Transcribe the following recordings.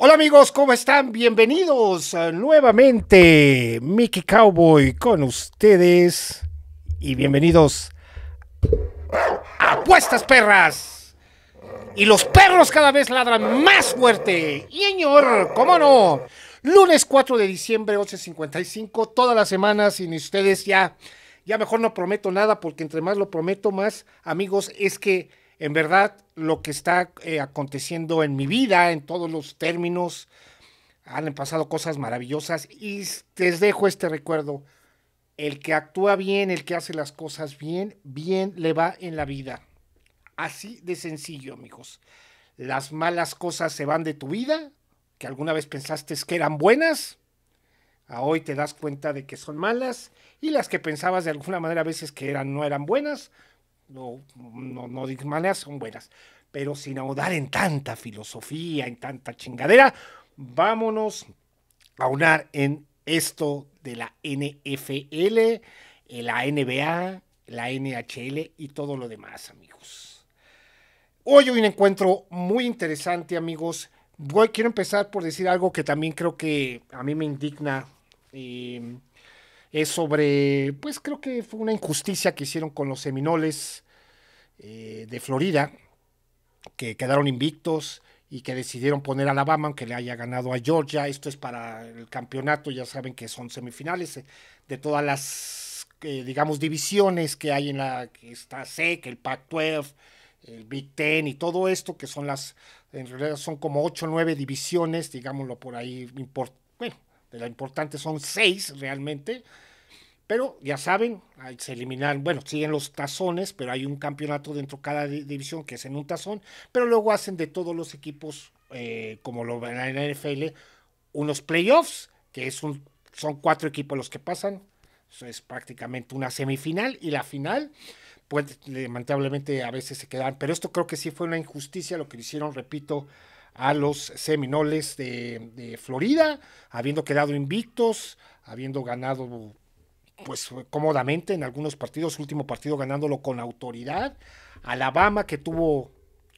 Hola amigos, ¿cómo están? Bienvenidos nuevamente, Mickey Cowboy con ustedes y bienvenidos a Apuestas Perras. Y los perros cada vez ladran más fuerte. Y señor, ¿cómo no? Lunes 4 de diciembre, 11.55, todas las semanas sin ustedes ya, ya mejor no prometo nada porque entre más lo prometo más, amigos, es que en verdad lo que está eh, aconteciendo en mi vida, en todos los términos. Han pasado cosas maravillosas y les dejo este recuerdo. El que actúa bien, el que hace las cosas bien, bien le va en la vida. Así de sencillo, amigos. Las malas cosas se van de tu vida, que alguna vez pensaste que eran buenas, a hoy te das cuenta de que son malas, y las que pensabas de alguna manera a veces que eran, no eran buenas, no, no, no son buenas. Pero sin ahondar en tanta filosofía, en tanta chingadera, vámonos a unar en esto de la NFL, eh, la NBA, la NHL y todo lo demás, amigos. Hoy hay un encuentro muy interesante, amigos. Voy, quiero empezar por decir algo que también creo que a mí me indigna. Eh, es sobre, pues creo que fue una injusticia que hicieron con los Seminoles eh, de Florida, que quedaron invictos y que decidieron poner a Alabama, aunque le haya ganado a Georgia. Esto es para el campeonato, ya saben que son semifinales eh, de todas las, eh, digamos, divisiones que hay en la que está SEC, el Pac-12, el Big Ten y todo esto, que son las, en realidad son como 8 o 9 divisiones, digámoslo por ahí, bueno, de la importante son 6 realmente. Pero ya saben, se eliminan, bueno, siguen los tazones, pero hay un campeonato dentro de cada división que es en un tazón, pero luego hacen de todos los equipos, eh, como lo ven en la NFL, unos playoffs, que es un, son cuatro equipos los que pasan, eso es prácticamente una semifinal y la final, pues lamentablemente a veces se quedan, pero esto creo que sí fue una injusticia lo que hicieron, repito, a los Seminoles de, de Florida, habiendo quedado invictos, habiendo ganado pues cómodamente en algunos partidos, último partido ganándolo con autoridad. Alabama que tuvo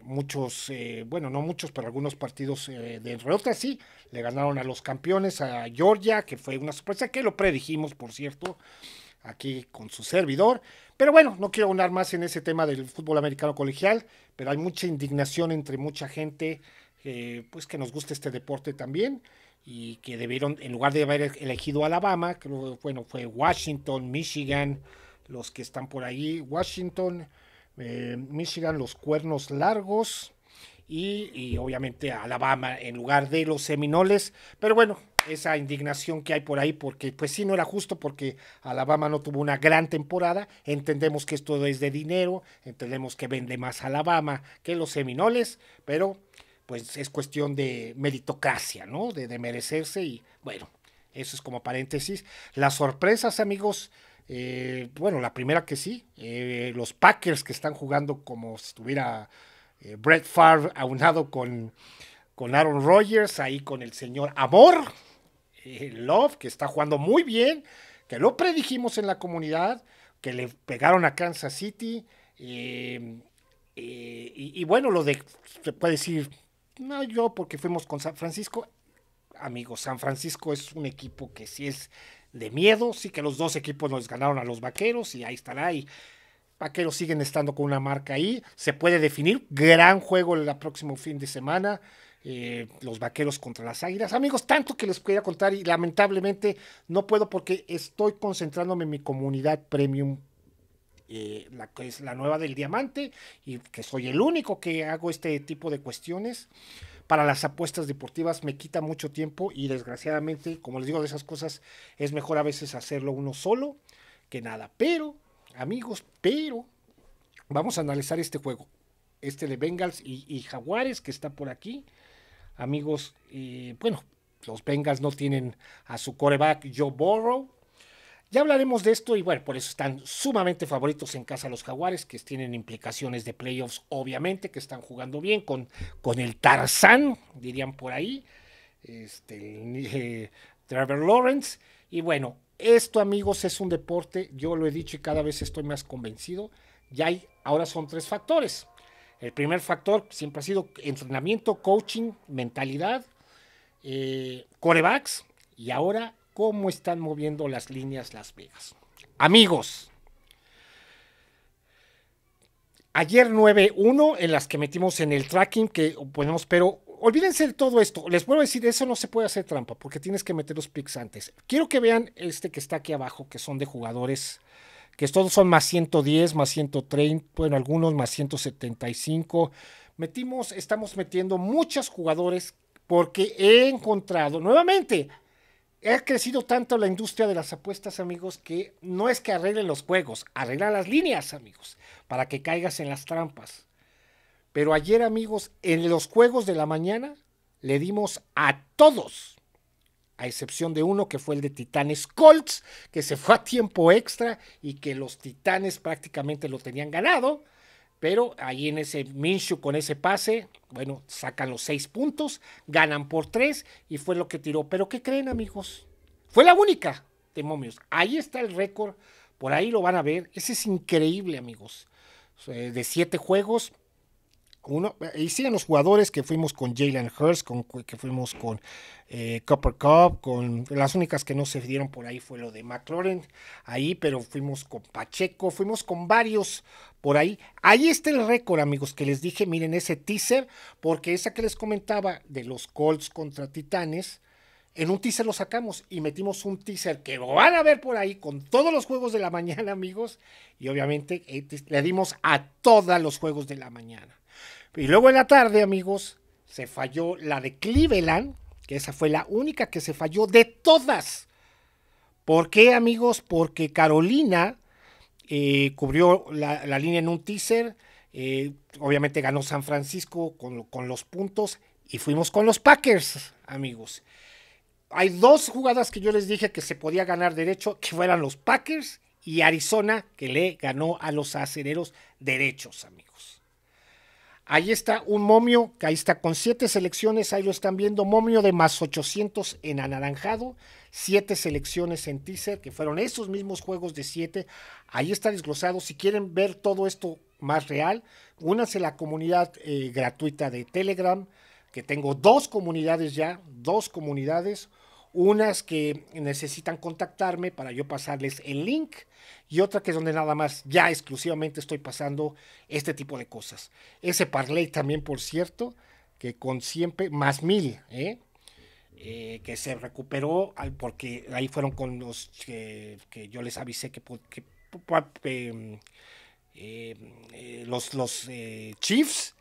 muchos, eh, bueno, no muchos, pero algunos partidos eh, de entre sí, le ganaron a los campeones, a Georgia, que fue una sorpresa, que lo predijimos, por cierto, aquí con su servidor. Pero bueno, no quiero hablar más en ese tema del fútbol americano colegial, pero hay mucha indignación entre mucha gente, eh, pues que nos gusta este deporte también y que debieron, en lugar de haber elegido Alabama, que bueno, fue Washington, Michigan, los que están por ahí, Washington, eh, Michigan, los cuernos largos y, y, obviamente Alabama en lugar de los Seminoles, pero bueno, esa indignación que hay por ahí, porque pues sí no era justo, porque Alabama no tuvo una gran temporada, entendemos que esto es de dinero, entendemos que vende más Alabama que los Seminoles, pero pues es cuestión de meritocracia, ¿no? De, merecerse y bueno, eso es como paréntesis. Las sorpresas, amigos, eh, bueno, la primera que sí, eh, los Packers que están jugando como si estuviera eh, Brett Favre aunado con, con Aaron Rodgers, ahí con el señor Amor, Love, que está jugando muy bien, que lo predijimos en la comunidad, que le pegaron a Kansas City, y, y bueno, lo de, se puede decir, no, yo porque fuimos con San Francisco. Amigos, San Francisco es un equipo que sí es de miedo, sí que los dos equipos nos ganaron a los Vaqueros y ahí estará. Y Vaqueros siguen estando con una marca ahí. Se puede definir. Gran juego el próximo fin de semana. Eh, los vaqueros contra las águilas. Amigos, tanto que les quería contar y lamentablemente no puedo porque estoy concentrándome en mi comunidad premium eh, la que es la nueva del diamante, y que soy el único que hago este tipo de cuestiones. Para las apuestas deportivas me quita mucho tiempo y desgraciadamente, como les digo de esas cosas, es mejor a veces hacerlo uno solo que nada. Pero, amigos, pero vamos a analizar este juego. Este de Bengals y, Jaguares que está por aquí. Amigos, eh, bueno, los Bengals no tienen a su coreback Joe Burrow ya hablaremos de esto y bueno, por eso están sumamente favoritos en casa los jaguares, que tienen implicaciones de playoffs, obviamente, que están jugando bien con, con el Tarzán, dirían por ahí, este, Trevor Lawrence. Y bueno, esto amigos es un deporte, yo lo he dicho y cada vez estoy más convencido, y hay, ahora son tres factores. El primer factor siempre ha sido entrenamiento, coaching, mentalidad, eh, corebacks y ahora cómo están moviendo las líneas Las Vegas. Amigos, ayer 9-1 en las que metimos en el tracking que ponemos, pero olvídense de todo esto. Les puedo decir, eso no se puede hacer trampa porque tienes que meter los picks antes. Quiero que vean este que está aquí abajo, que son de jugadores que todos son más 110, más 130, bueno, algunos más 175. Metimos, estamos metiendo muchos jugadores porque he encontrado nuevamente ha crecido tanto la industria de las apuestas, amigos, que no es que arreglen los juegos, arreglan las líneas, amigos, para que caigas en las trampas. Pero ayer, amigos, en los juegos de la mañana le dimos a todos, a excepción de uno que fue el de Titanes Colts, que se fue a tiempo extra y que los Titanes prácticamente lo tenían ganado. Pero ahí en ese Minshew con ese pase, bueno, sacan los seis puntos, ganan por tres y fue lo que tiró. Pero ¿qué creen, amigos? Fue la única de Momios. Ahí está el récord, por ahí lo van a ver. Ese es increíble, amigos. De siete juegos, uno, y siguen los jugadores que fuimos con Jalen Hurst, con, que fuimos con eh, Copper Cup, con las únicas que no se dieron por ahí fue lo de McLaurin, ahí, pero fuimos con Pacheco, fuimos con varios por ahí. Ahí está el récord, amigos, que les dije, miren ese teaser, porque esa que les comentaba de los Colts contra Titanes, en un teaser lo sacamos y metimos un teaser que van a ver por ahí con todos los juegos de la mañana, amigos. Y obviamente eh, le dimos a todos los juegos de la mañana. Y luego en la tarde, amigos, se falló la de Cleveland, que esa fue la única que se falló de todas. ¿Por qué, amigos? Porque Carolina eh, cubrió la, línea en un teaser. Eh, obviamente ganó San Francisco con, con los puntos y fuimos con los Packers, amigos. Hay dos jugadas que yo les dije que se podía ganar derecho, que fueran los Packers y Arizona, que le ganó a los acereros derechos, amigos. Ahí está un momio, que ahí está con siete selecciones, ahí lo están viendo, momio de más 800 en anaranjado, siete selecciones en teaser, que fueron esos mismos juegos de siete. Ahí está desglosado. Si quieren ver todo esto más real, únanse a la comunidad eh, gratuita de Telegram, que tengo dos comunidades ya, dos comunidades unas que necesitan contactarme para yo pasarles el link y otra que es donde nada más ya exclusivamente estoy pasando este tipo de cosas. Ese parlay también, por cierto, que con siempre más mil, ¿eh? Eh, que se recuperó porque ahí fueron con los que, yo les avisé que, eh, los, los Chiefs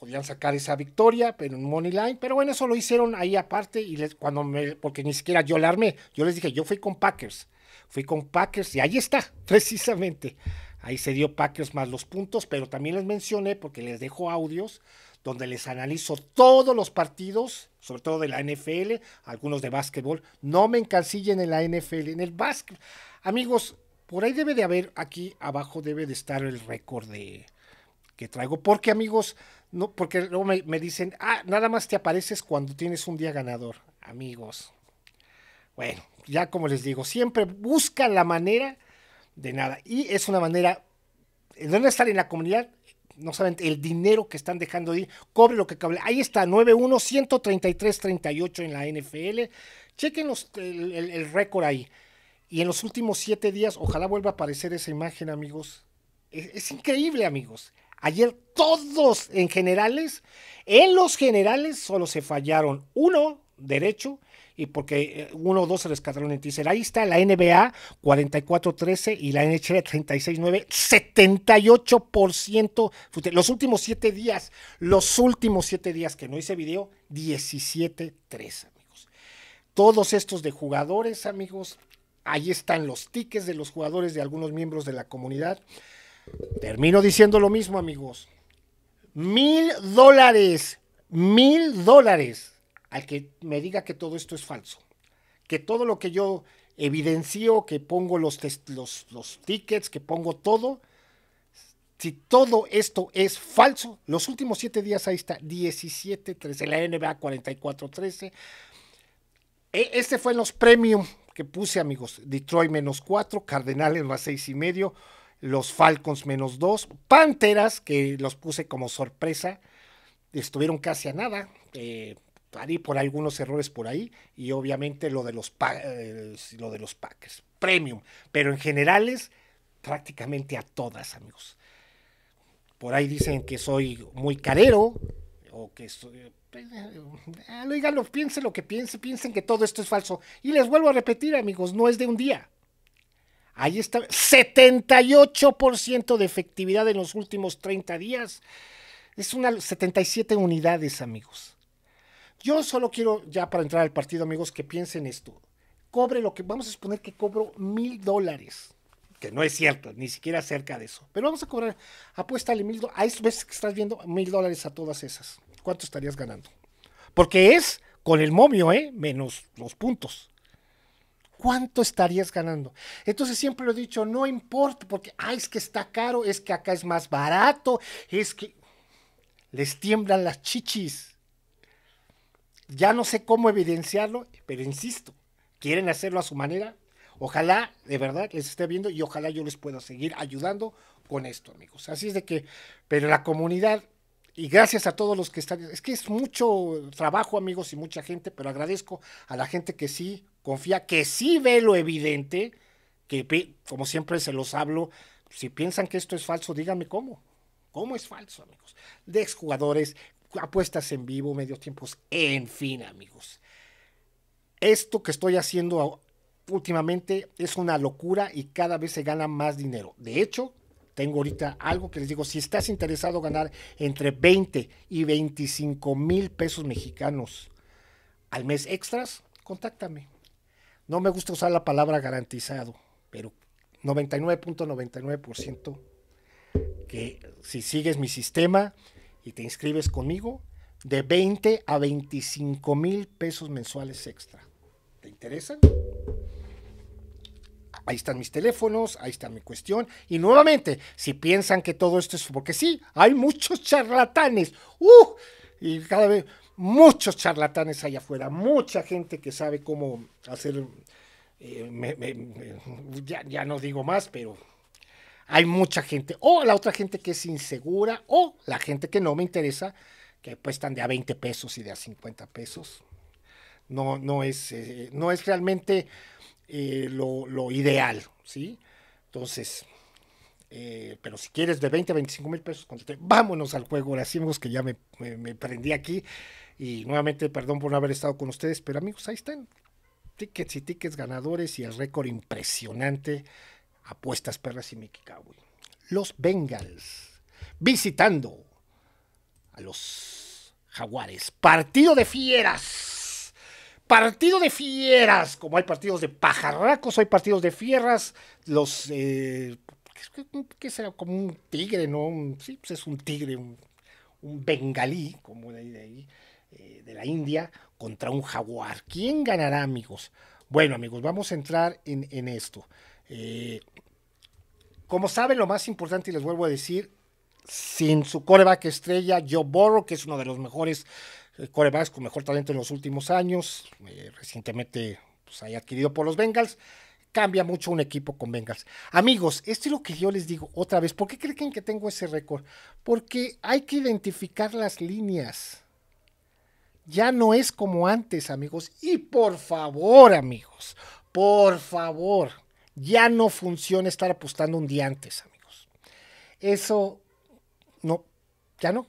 podían sacar esa victoria pero en Money Line, pero bueno, eso lo hicieron ahí aparte y cuando porque ni siquiera yo la armé, yo les dije, yo fui con Packers, fui con Packers y ahí está, precisamente, ahí se dio Packers más los puntos, pero también les mencioné porque les dejo audios donde les analizo todos los partidos, sobre todo de la NFL, algunos de básquetbol, no me encancillen en la NFL, en el básquet, amigos, por ahí debe de haber, aquí abajo debe de estar el récord de que traigo, porque amigos, no, porque luego me, dicen, ah, nada más te apareces cuando tienes un día ganador, amigos. Bueno, ya como les digo, siempre busca la manera de nada. Y es una manera, ¿dónde eh, estar en la comunidad? No saben el dinero que están dejando ahí Cobre lo que cable. Ahí está, 1 133 38 en la NFL. Chequen el, récord ahí. Y en los últimos siete días, ojalá vuelva a aparecer esa imagen, amigos. es, increíble, amigos. Ayer todos en generales, en los generales solo se fallaron uno derecho y porque eh, uno o dos se rescataron en teaser. Ahí está la NBA 44-13 y la NHL 36-9, 78%. Los últimos siete días, los últimos siete días que no hice video, 17-3, amigos. Todos estos de jugadores, amigos, ahí están los tickets de los jugadores de algunos miembros de la comunidad. Termino diciendo lo mismo, amigos. Mil dólares, mil dólares al que me diga que todo esto es falso. Que todo lo que yo evidencio, que pongo los, los, tickets, que pongo todo, si todo esto es falso, los últimos siete días ahí está 17-13, la NBA 44-13. E, este fue en los premium que puse, amigos. Detroit menos 4, Cardenales más seis y medio los Falcons menos dos, Panteras, que los puse como sorpresa, estuvieron casi a nada, eh, por algunos errores por ahí, y obviamente lo de los, eh, lo de los Packers, premium, pero en generales prácticamente a todas, amigos. Por ahí dicen que soy muy carero, o que soy... digan eh, eh, piensen lo que piense piensen que todo esto es falso. Y les vuelvo a repetir, amigos, no es de un día. Ahí está, 78% de efectividad en los últimos 30 días. Es una 77 unidades, amigos. Yo solo quiero, ya para entrar al partido, amigos, que piensen esto. Cobre lo que, vamos a suponer que cobro mil dólares, que no es cierto, ni siquiera cerca de eso. Pero vamos a cobrar, apuéstale mil dólares, ahí ves que estás viendo mil dólares a todas esas. ¿Cuánto estarías ganando? Porque es con el momio, ¿eh? Menos los puntos. ¿cuánto estarías ganando? Entonces siempre lo he dicho, no importa, porque, es que está caro, es que acá es más barato, es que les tiemblan las chichis. Ya no sé cómo evidenciarlo, pero insisto, quieren hacerlo a su manera. Ojalá, de verdad, les esté viendo y ojalá yo les pueda seguir ayudando con esto, amigos. Así es de que, pero la comunidad y gracias a todos los que están. Es que es mucho trabajo, amigos, y mucha gente, pero agradezco a la gente que sí confía que sí ve lo evidente, que como siempre se los hablo, si piensan que esto es falso, díganme cómo. ¿Cómo es falso, amigos? De exjugadores, apuestas en vivo, medio tiempos, en fin, amigos. Esto que estoy haciendo últimamente es una locura y cada vez se gana más dinero. De hecho, tengo ahorita algo que les digo, si estás interesado en ganar entre 20 y 25 mil pesos mexicanos al mes extras, contáctame no me gusta usar la palabra garantizado, pero 99.99% que si sigues mi sistema y te inscribes conmigo, de 20 a 25 mil pesos mensuales extra. ¿Te interesan? Ahí están mis teléfonos, ahí está mi cuestión. Y nuevamente, si piensan que todo esto es porque sí, hay muchos charlatanes. ¡Uh! Y cada vez, muchos charlatanes allá afuera, mucha gente que sabe cómo hacer, eh, ya, no digo más, pero hay mucha gente, o la otra gente que es insegura, o la gente que no me interesa, que cuestan de a 20 pesos y de a 50 pesos. No, no, es, eh, no es realmente eh, lo, ideal, ¿sí? Entonces, pero si quieres de 20 a 25 mil pesos, vámonos al juego. Ahora sí, que ya me, me prendí aquí. Y nuevamente, perdón por no haber estado con ustedes, pero amigos, ahí están. Tickets y tickets ganadores y el récord impresionante. Apuestas perras y Mickey Los Bengals visitando a los Jaguares. Partido de fieras. Partido de fieras. Como hay partidos de pajarracos, hay partidos de fieras. Los. Eh, ¿Qué será? Como un tigre, ¿no? sí, pues es un tigre, un, un bengalí, como de ahí. De ahí eh, de la India contra un jaguar. ¿Quién ganará, amigos? Bueno, amigos, vamos a entrar en, esto. Eh, como saben, lo más importante, y les vuelvo a decir, sin su coreback estrella, Joe Borro, que es uno de los mejores eh, corebacks con mejor talento en los últimos años, recientemente se pues, ha adquirido por los Bengals, cambia mucho un equipo con Bengals. Amigos, esto es lo que yo les digo otra vez. ¿Por qué creen que tengo ese récord? Porque hay que identificar las líneas ya no es como antes, amigos. Y por favor, amigos, por favor, ya no funciona estar apostando un día antes, amigos. Eso no, ya no.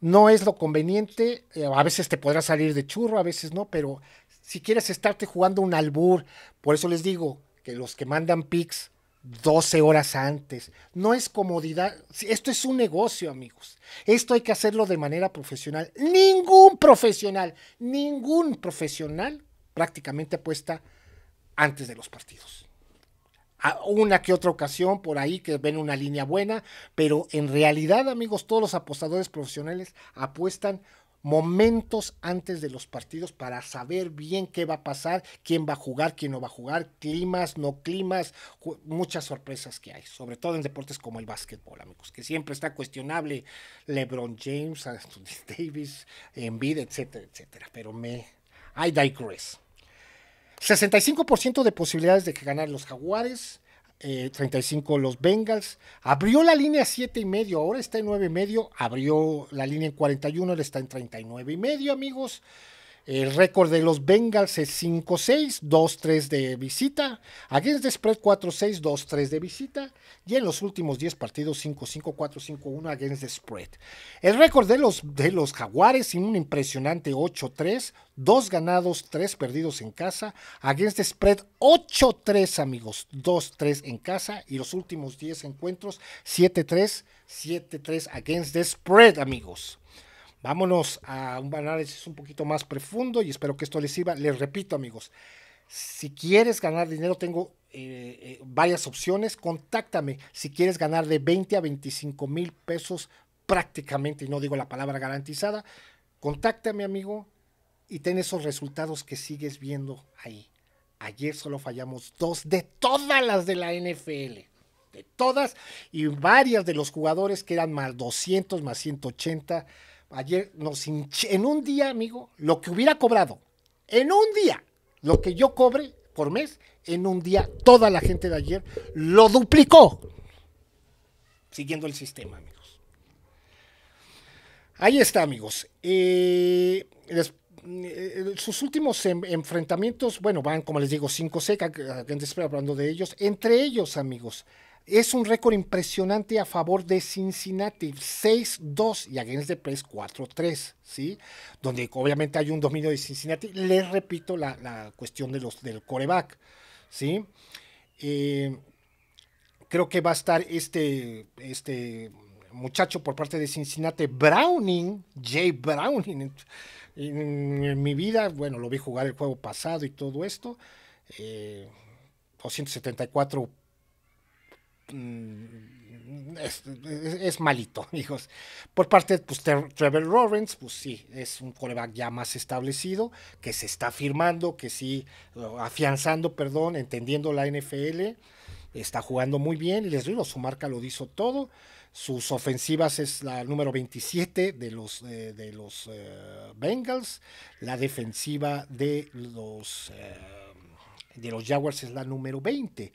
No es lo conveniente. Eh, a veces te podrá salir de churro, a veces no, pero si quieres estarte jugando un albur, por eso les digo que los que mandan pics 12 horas antes. No es comodidad. Esto es un negocio, amigos. Esto hay que hacerlo de manera profesional. Ningún profesional, ningún profesional prácticamente apuesta antes de los partidos. A una que otra ocasión por ahí que ven una línea buena, pero en realidad, amigos, todos los apostadores profesionales apuestan momentos antes de los partidos para saber bien qué va a pasar, quién va a jugar, quién no va a jugar, climas, no climas, muchas sorpresas que hay, sobre todo en deportes como el básquetbol, amigos, que siempre está cuestionable LeBron James, Anthony Davis, Embiid, etcétera, etcétera, pero me I digress. 65% de posibilidades de que ganar los Jaguares, 35 eh, los Bengals. Abrió la línea 7 y medio, ahora está en 9 y medio. Abrió la línea en 41, ahora está en 39 y medio, amigos. El récord de los Bengals es 5-6, 2-3 de visita. Against the Spread 4-6, 2-3 de visita. Y en los últimos 10 partidos 5-5, 4-5-1 against the Spread. El récord de los, Jaguares sin un impresionante 8-3, 2 ganados, 3 perdidos en casa. Against the Spread 8-3 amigos, 2-3 en casa. Y los últimos 10 encuentros 7-3, 7-3 against the Spread amigos. Vámonos a un análisis un poquito más profundo y espero que esto les sirva. Les repito, amigos, si quieres ganar dinero, tengo eh, eh, varias opciones. Contáctame si quieres ganar de 20 a 25 mil pesos prácticamente, y no digo la palabra garantizada. Contáctame, amigo, y ten esos resultados que sigues viendo ahí. Ayer solo fallamos dos de todas las de la NFL de todas y varias de los jugadores que eran más 200, más 180. Ayer nos en un día, amigo, lo que hubiera cobrado, en un día, lo que yo cobre por mes, en un día, toda la gente de ayer lo duplicó, siguiendo el sistema, amigos. Ahí está, amigos. Eh, eh, eh, sus últimos em, enfrentamientos, bueno, van, como les digo, 5 c hablando de ellos. Entre ellos, amigos, es un récord impresionante a favor de Cincinnati, 6-2 y against de press 4-3, ¿sí? Donde obviamente hay un dominio de Cincinnati. Les repito la, cuestión de los, del coreback, ¿sí? Eh, creo que va a estar este, este muchacho por parte de Cincinnati, Browning, Jay Browning. En, mi vida, bueno, lo vi jugar el juego pasado y todo esto. 274 eh, Mm, es, malito, hijos. Por parte de pues, Trevor Lawrence, pues sí, es un coreback ya más establecido, que se está firmando, que sí, uh, afianzando, perdón, entendiendo la NFL, está jugando muy bien, les digo, su marca lo hizo todo. Sus ofensivas es la número 27 de los, eh, de los eh, Bengals, la defensiva de los, eh, de los Jaguars es la número 20.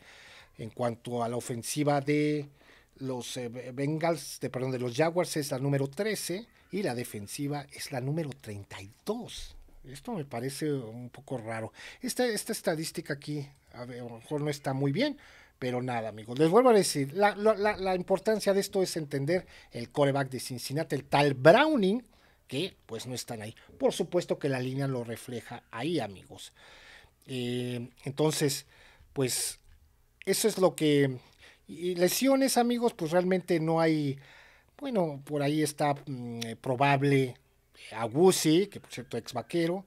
En cuanto a la ofensiva de los eh, Bengals, perdón, de los Jaguars es la número 13 y la defensiva es la número 32. Esto me parece un poco raro. Esta, esta estadística aquí a, lo mejor no está muy bien, pero nada, amigos. Les vuelvo a decir, la, importancia de esto es entender el coreback de Cincinnati, el tal Browning, que pues no están ahí. Por supuesto que la línea lo refleja ahí, amigos. Eh, entonces, pues eso es lo que... Y lesiones, amigos, pues realmente no hay... Bueno, por ahí está mm, eh, probable eh, Agusi, que por cierto ex vaquero,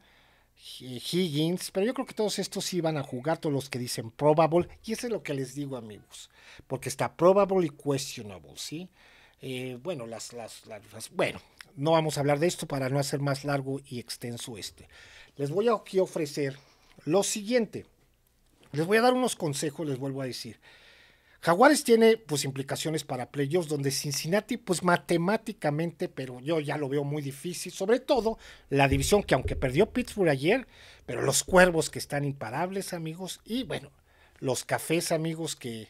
Higgins, pero yo creo que todos estos sí van a jugar, todos los que dicen probable, y eso es lo que les digo amigos, porque está probable y questionable, ¿sí? Eh, bueno, las, las, bueno, no vamos a hablar de esto para no hacer más largo y extenso este. Les voy a ofrecer lo siguiente. Les voy a dar unos consejos, les vuelvo a decir. Jaguares tiene pues implicaciones para playoffs donde Cincinnati pues matemáticamente, pero yo ya lo veo muy difícil, sobre todo la división que aunque perdió Pittsburgh ayer, pero los cuervos que están imparables amigos y bueno, los cafés amigos que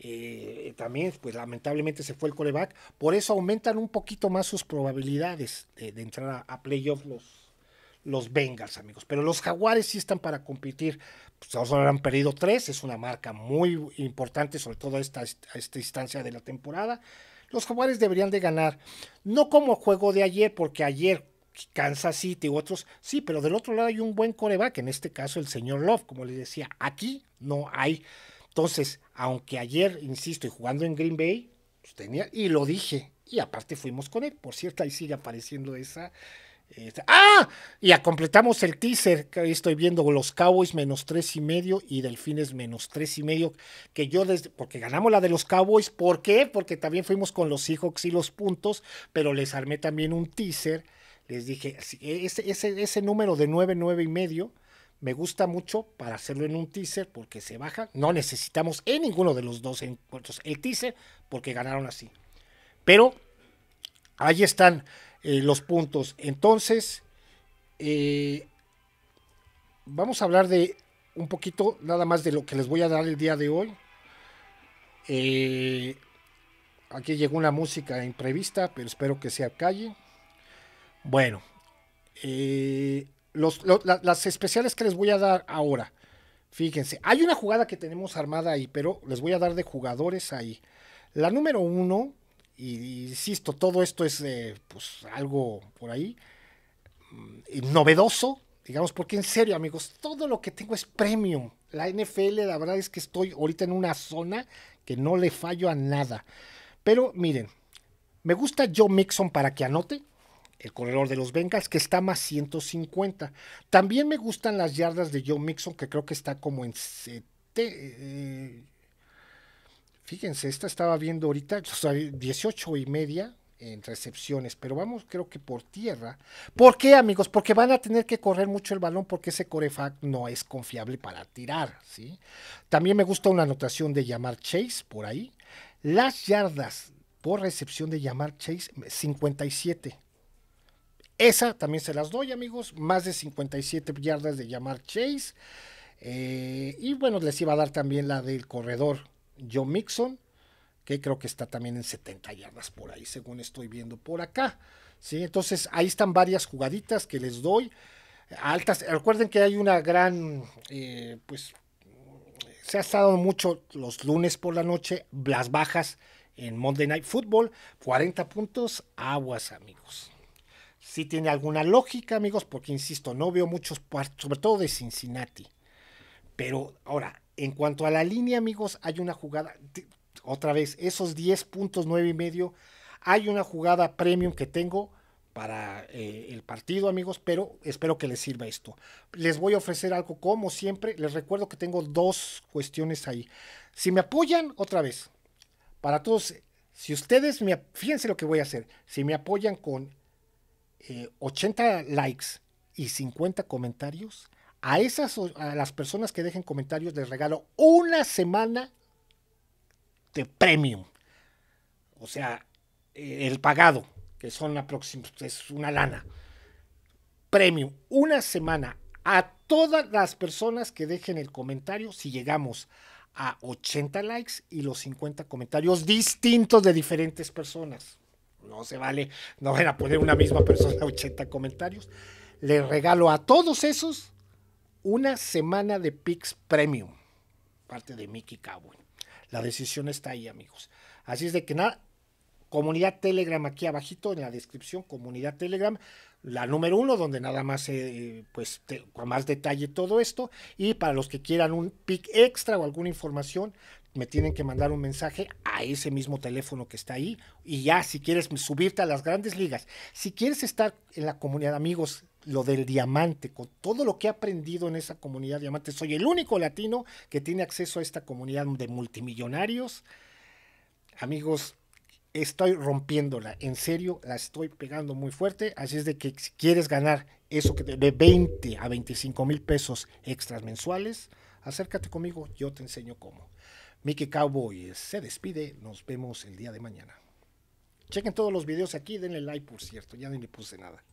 eh, también pues lamentablemente se fue el Coleback. por eso aumentan un poquito más sus probabilidades de, entrar a, playoffs los, los Bengals, amigos. Pero los Jaguares sí están para competir pues han perdido tres, es una marca muy importante, sobre todo a esta, esta instancia de la temporada. Los jugadores deberían de ganar, no como juego de ayer, porque ayer Kansas City u otros, sí, pero del otro lado hay un buen coreback, en este caso el señor Love, como les decía, aquí no hay. Entonces, aunque ayer, insisto, y jugando en Green Bay, pues, tenía, y lo dije, y aparte fuimos con él, por cierto, ahí sigue apareciendo esa, este, ¡Ah! Ya completamos el teaser. Que estoy viendo los Cowboys menos tres y medio y Delfines menos tres y medio. Que yo desde. Porque ganamos la de los Cowboys. ¿Por qué? Porque también fuimos con los Seahawks y los puntos. Pero les armé también un teaser. Les dije, ese, ese número de nueve, nueve y medio. Me gusta mucho para hacerlo en un teaser porque se baja. No necesitamos en ninguno de los dos encuentros el teaser porque ganaron así. Pero ahí están eh, los puntos. Entonces, eh, vamos a hablar de un poquito nada más de lo que les voy a dar el día de hoy. Eh, aquí llegó una música imprevista, pero espero que sea calle. Bueno, las especiales que les voy a dar ahora. Fíjense, hay una jugada que tenemos armada ahí, pero les voy a dar de jugadores ahí. La número uno y, insisto, todo esto es eh, pues, algo por ahí mm, novedoso, digamos, porque en serio, amigos, todo lo que tengo es premium. La NFL, la verdad es que estoy ahorita en una zona que no le fallo a nada. Pero miren, me gusta Joe Mixon para que anote, el corredor de los Bengals, que está más 150. También me gustan las yardas de Joe Mixon, que creo que está como en 7, Fíjense, esta estaba viendo ahorita, 18 y media en recepciones, pero vamos creo que por tierra. ¿Por qué amigos? Porque van a tener que correr mucho el balón porque ese corefac no es confiable para tirar, ¿sí? También me gusta una anotación de llamar Chase por ahí. Las yardas por recepción de llamar Chase, 57. Esa también se las doy, amigos. Más de 57 yardas de llamar Chase. Eh, y bueno, les iba a dar también la del corredor John Mixon, que creo que está también en 70 yardas por ahí, según estoy viendo por acá. ¿sí? Entonces, ahí están varias jugaditas que les doy. Altas, recuerden que hay una gran, eh, pues, se ha estado mucho los lunes por la noche, las bajas en Monday Night Football, 40 puntos, aguas amigos. si tiene alguna lógica amigos, porque insisto, no veo muchos, sobre todo de Cincinnati. Pero ahora, en cuanto a la línea, amigos, hay una jugada, otra vez, esos 10 puntos, 9 y medio, hay una jugada premium que tengo para eh, el partido, amigos, pero espero que les sirva esto. Les voy a ofrecer algo como siempre. Les recuerdo que tengo dos cuestiones ahí. Si me apoyan, otra vez, para todos, si ustedes, me, fíjense lo que voy a hacer. Si me apoyan con 80 eh, likes y 50 comentarios, a esas a las personas que dejen comentarios les regalo una semana de premium. O sea, eh, el pagado, que son próxima, es una lana. Premium, una semana a todas las personas que dejen el comentario si llegamos a 80 likes y los 50 comentarios distintos de diferentes personas. No se vale, no van a poner una misma persona 80 comentarios. Les regalo a todos esos una semana de picks Premium, parte de Mickey Cowboy. La decisión está ahí, amigos. Así es de que nada, comunidad Telegram aquí abajito en la descripción, comunidad Telegram, la número uno, donde nada más, eh, pues, con más detalle todo esto. Y para los que quieran un pick extra o alguna información, me tienen que mandar un mensaje a ese mismo teléfono que está ahí. Y ya, si quieres subirte a las grandes ligas, si quieres estar en la comunidad, amigos, lo del diamante, con todo lo que he aprendido en esa comunidad diamante. Soy el único latino que tiene acceso a esta comunidad de multimillonarios. Amigos, estoy rompiéndola, en serio, la estoy pegando muy fuerte, así es de que si quieres ganar eso que de 20 a 25 mil pesos extras mensuales, acércate conmigo, yo te enseño cómo. Mickey Cowboy se despide, nos vemos el día de mañana. Chequen todos los videos aquí, denle like por cierto, ya ni le puse nada.